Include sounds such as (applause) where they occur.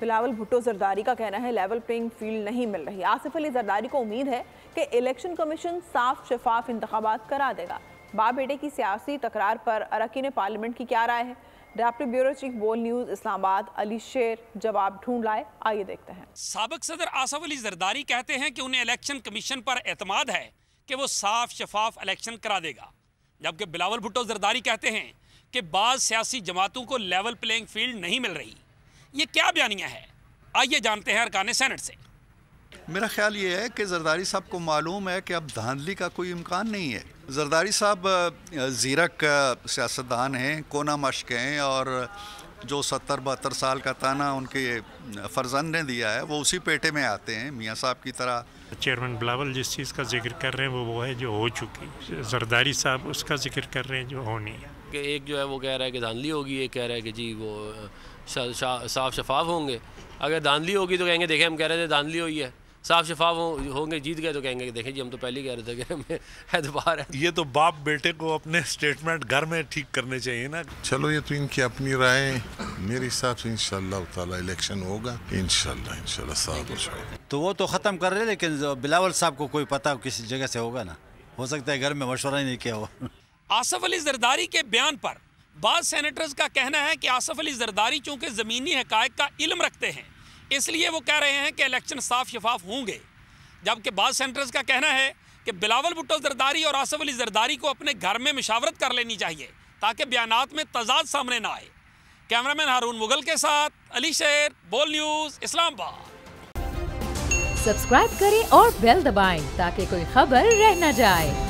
बिलावल भुट्टो जरदारी का कहना है लेवल प्लेइंग फील्ड नहीं मिल रही आसिफ अली जरदारी को उम्मीद है कि इलेक्शन कमीशन साफ शफाफ इंतबात करा देगा बाप बेटे की सियासी तकरार पर अरकी ने पार्लियामेंट की क्या राय है deputy bureau chief Bol news Islamabad Ali Sher जवाब ढूंढ लाए आइए देखते हैं सबक सदर आसफ अली जरदारी कहते हैं कि उन्हें इलेक्शन कमीशन पर एतमाद है कि वो साफ शफाफ इलेक्शन करा देगा जबकि बिलावल भुट्टो जरदारी कहते हैं कि बाद सियासी जमातों को लेवल प्लेइंग फील्ड नहीं मिल रही ये क्या बयानियाँ है आइए जानते हैं अरकान सैनट से मेरा ख्याल ये है कि जरदारी साहब को मालूम है कि अब धांधली का कोई इम्कान नहीं है जरदारी साहब ज़ीरक सियासतदान हैं कोना मश्क हैं और जो सत्तर बहत्तर साल का ताना उनके फर्जंद ने दिया है वो उसी पेटे में आते हैं मियाँ साहब की तरह चेयरमैन बिलावल जिस चीज़ का जिक्र कर रहे हैं वो वो है जो हो चुकी जरदारी साहब उसका जिक्र कर रहे हैं जो होनी है कि एक जो है वो कह रहा है कि धांधली होगी एक कह रहा है कि जी वो साफ शफाफ होंगे अगर धांधली होगी तो कहेंगे देखें हम कह रहे थे धांधली हुई है साफ शफाफ हो, होंगे जीत गए तो कहेंगे कि देखें जी हम तो पहले कह रहे थे कि हमें (laughs) एतबार है ये तो बाप बेटे को अपने स्टेटमेंट घर में ठीक करने चाहिए ना चलो ये तो इनकी अपनी राय मेरे हिसाब से इनशाला इलेक्शन होगा इनशाला इनशाला साहब तो वो तो ख़त्म कर रहे लेकिन बिलावल साहब को कोई पता किसी जगह से होगा ना हो सकता है घर में मशवरा ही नहीं किया हुआ आसफ अली जरदारी के बयान पर बाद सेनेटर्स का कहना है कि आसफ अली जरदारी चूँकि ज़मीनी हकायक का इलम रखते हैं इसलिए वो कह रहे हैं कि इलेक्शन साफ शफाफ होंगे जबकि बाद सेनेटर्स का कहना है कि बिलावल भुट्टो जरदारी और आसफ अली जरदारी को अपने घर में मशावरत कर लेनी चाहिए ताकि बयान में तजाद सामने ना आए कैमरामैन हारून मुगल के साथ अली शेर बोल न्यूज़ इस्लामाबाद सब्सक्राइब करें और बेल दबाएं ताकि कोई खबर रह न जाए